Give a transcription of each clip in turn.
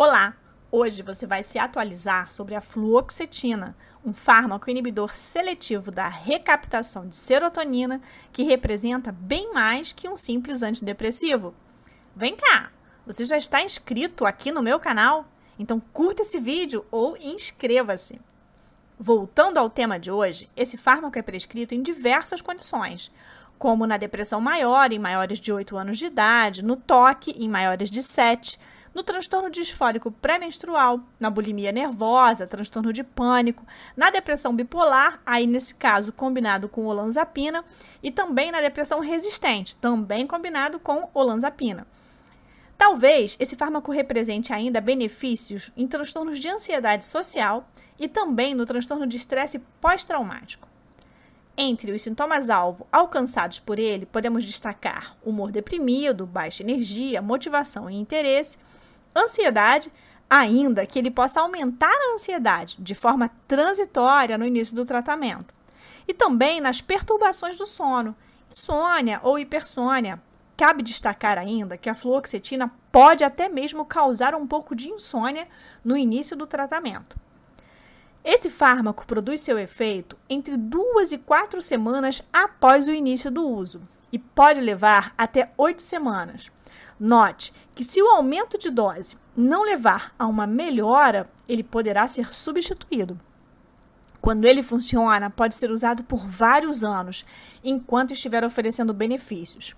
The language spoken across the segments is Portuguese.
Olá! Hoje você vai se atualizar sobre a fluoxetina, um fármaco inibidor seletivo da recaptação de serotonina que representa bem mais que um simples antidepressivo. Vem cá! Você já está inscrito aqui no meu canal? Então curta esse vídeo ou inscreva-se! Voltando ao tema de hoje, esse fármaco é prescrito em diversas condições, como na depressão maior em maiores de 8 anos de idade, no toque em maiores de 7 no transtorno disfórico pré-menstrual, na bulimia nervosa, transtorno de pânico, na depressão bipolar, aí nesse caso combinado com olanzapina, e também na depressão resistente, também combinado com olanzapina. Talvez esse fármaco represente ainda benefícios em transtornos de ansiedade social e também no transtorno de estresse pós-traumático. Entre os sintomas-alvo alcançados por ele, podemos destacar humor deprimido, baixa energia, motivação e interesse, Ansiedade, ainda que ele possa aumentar a ansiedade de forma transitória no início do tratamento. E também nas perturbações do sono, insônia ou hipersônia. Cabe destacar ainda que a fluoxetina pode até mesmo causar um pouco de insônia no início do tratamento. Esse fármaco produz seu efeito entre duas e quatro semanas após o início do uso e pode levar até oito semanas. Note que se o aumento de dose não levar a uma melhora, ele poderá ser substituído. Quando ele funciona, pode ser usado por vários anos, enquanto estiver oferecendo benefícios.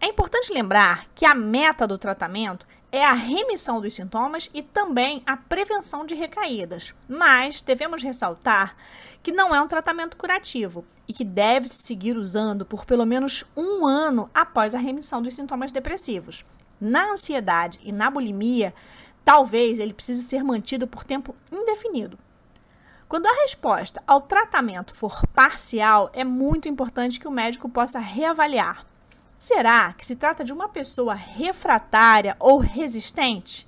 É importante lembrar que a meta do tratamento é a remissão dos sintomas e também a prevenção de recaídas. Mas devemos ressaltar que não é um tratamento curativo e que deve se seguir usando por pelo menos um ano após a remissão dos sintomas depressivos. Na ansiedade e na bulimia, talvez ele precise ser mantido por tempo indefinido. Quando a resposta ao tratamento for parcial, é muito importante que o médico possa reavaliar Será que se trata de uma pessoa refratária ou resistente?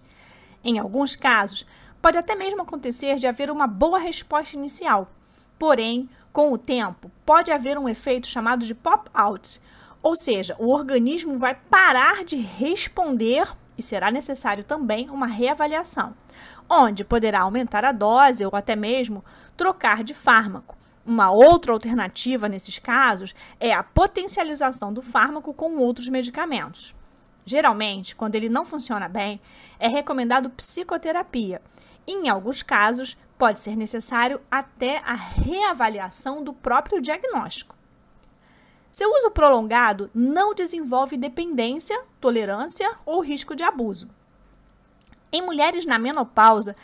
Em alguns casos, pode até mesmo acontecer de haver uma boa resposta inicial. Porém, com o tempo, pode haver um efeito chamado de pop-out, ou seja, o organismo vai parar de responder e será necessário também uma reavaliação, onde poderá aumentar a dose ou até mesmo trocar de fármaco uma outra alternativa nesses casos é a potencialização do fármaco com outros medicamentos. Geralmente, quando ele não funciona bem, é recomendado psicoterapia. Em alguns casos, pode ser necessário até a reavaliação do próprio diagnóstico. Seu uso prolongado não desenvolve dependência, tolerância ou risco de abuso. Em mulheres na menopausa,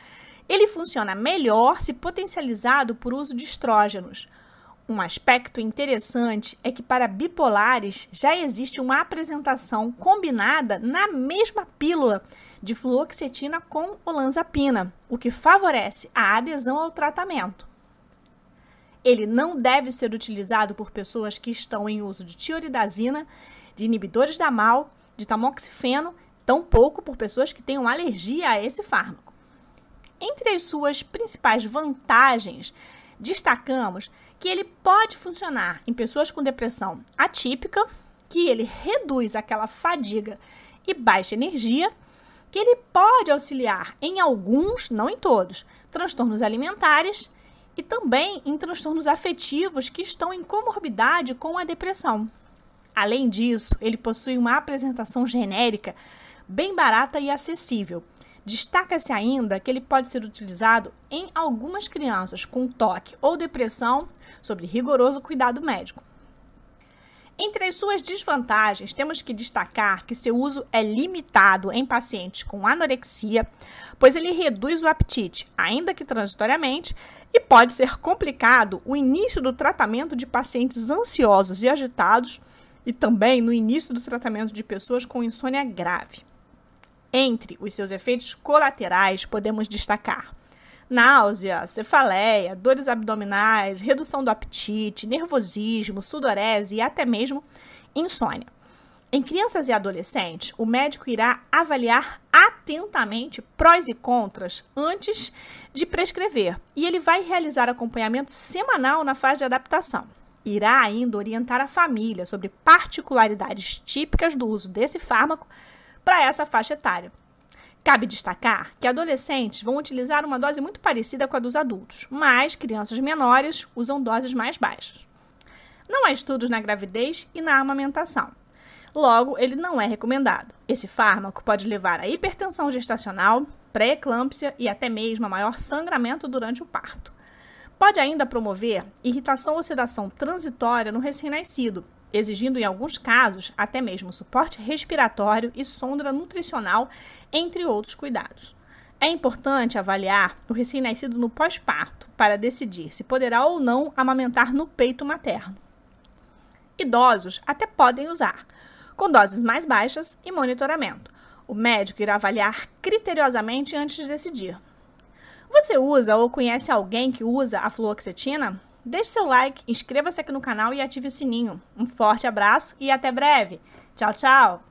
ele funciona melhor se potencializado por uso de estrógenos. Um aspecto interessante é que para bipolares já existe uma apresentação combinada na mesma pílula de fluoxetina com olanzapina, o que favorece a adesão ao tratamento. Ele não deve ser utilizado por pessoas que estão em uso de tioridazina, de inibidores da MAL, de tamoxifeno, tampouco por pessoas que tenham alergia a esse fármaco. Entre as suas principais vantagens, destacamos que ele pode funcionar em pessoas com depressão atípica, que ele reduz aquela fadiga e baixa energia, que ele pode auxiliar em alguns, não em todos, transtornos alimentares e também em transtornos afetivos que estão em comorbidade com a depressão. Além disso, ele possui uma apresentação genérica bem barata e acessível Destaca-se ainda que ele pode ser utilizado em algumas crianças com toque ou depressão, sob rigoroso cuidado médico. Entre as suas desvantagens, temos que destacar que seu uso é limitado em pacientes com anorexia, pois ele reduz o apetite, ainda que transitoriamente, e pode ser complicado o início do tratamento de pacientes ansiosos e agitados, e também no início do tratamento de pessoas com insônia grave. Entre os seus efeitos colaterais, podemos destacar náusea, cefaleia, dores abdominais, redução do apetite, nervosismo, sudorese e até mesmo insônia. Em crianças e adolescentes, o médico irá avaliar atentamente prós e contras antes de prescrever, e ele vai realizar acompanhamento semanal na fase de adaptação. Irá ainda orientar a família sobre particularidades típicas do uso desse fármaco para essa faixa etária. Cabe destacar que adolescentes vão utilizar uma dose muito parecida com a dos adultos, mas crianças menores usam doses mais baixas. Não há estudos na gravidez e na amamentação. Logo, ele não é recomendado. Esse fármaco pode levar a hipertensão gestacional, pré-eclâmpsia e até mesmo a maior sangramento durante o parto. Pode ainda promover irritação ou sedação transitória no recém-nascido, exigindo em alguns casos até mesmo suporte respiratório e sonda nutricional, entre outros cuidados. É importante avaliar o recém-nascido no pós-parto para decidir se poderá ou não amamentar no peito materno. Idosos até podem usar, com doses mais baixas e monitoramento. O médico irá avaliar criteriosamente antes de decidir. Você usa ou conhece alguém que usa a fluoxetina? Deixe seu like, inscreva-se aqui no canal e ative o sininho. Um forte abraço e até breve. Tchau, tchau!